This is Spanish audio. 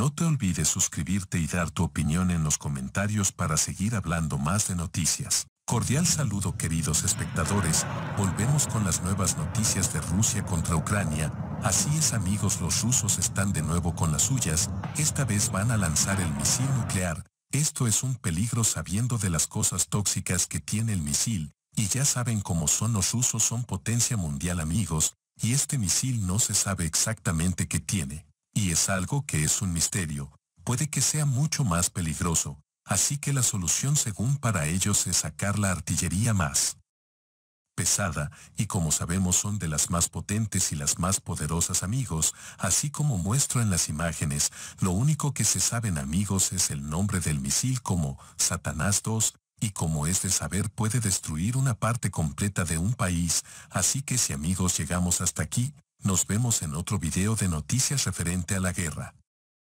No te olvides suscribirte y dar tu opinión en los comentarios para seguir hablando más de noticias. Cordial saludo queridos espectadores, volvemos con las nuevas noticias de Rusia contra Ucrania, así es amigos los rusos están de nuevo con las suyas, esta vez van a lanzar el misil nuclear, esto es un peligro sabiendo de las cosas tóxicas que tiene el misil, y ya saben cómo son los rusos son potencia mundial amigos, y este misil no se sabe exactamente qué tiene y es algo que es un misterio, puede que sea mucho más peligroso, así que la solución según para ellos es sacar la artillería más pesada, y como sabemos son de las más potentes y las más poderosas amigos, así como muestro en las imágenes, lo único que se saben amigos es el nombre del misil como Satanás 2, y como es de saber puede destruir una parte completa de un país, así que si amigos llegamos hasta aquí, nos vemos en otro video de noticias referente a la guerra.